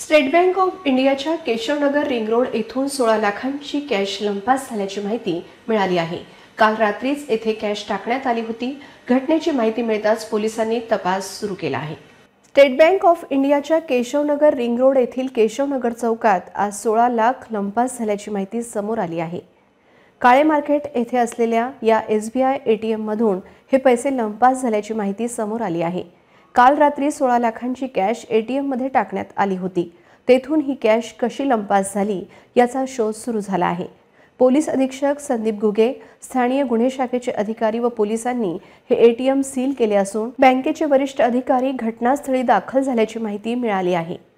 state bank of इंडियाच्या Keshavnagar ring road येथून सोळा लाखांची कॅश लंपास झाल्याची माहिती मिळाली आहे काल रात्रीच येथे कॅश टाकण्यात आली होती घटनेची माहिती मिळताच पोलिसांनी तपास सुरू केला आहे स्टेट बँक ऑफ इंडियाच्या केशवनगर रिंग रोड येथील केशवनगर चौकात आज सोळा लाख लंपास झाल्याची माहिती समोर आली आहे काळे मार्केट येथे असलेल्या या एस बी आय ए टी एममधून हे पैसे लंपास झाल्याची माहिती समोर आली आहे काल रात्री सोळा लाखांची कॅश मध्ये टाकण्यात आली होती तेथून ही कॅश कशी लंपास झाली याचा शोध सुरू झाला आहे पोलीस अधीक्षक संदीप घुगे स्थानीय गुन्हे शाखेचे अधिकारी व पोलिसांनी हे एटीएम सील केले असून बँकेचे वरिष्ठ अधिकारी घटनास्थळी दाखल झाल्याची माहिती मिळाली आहे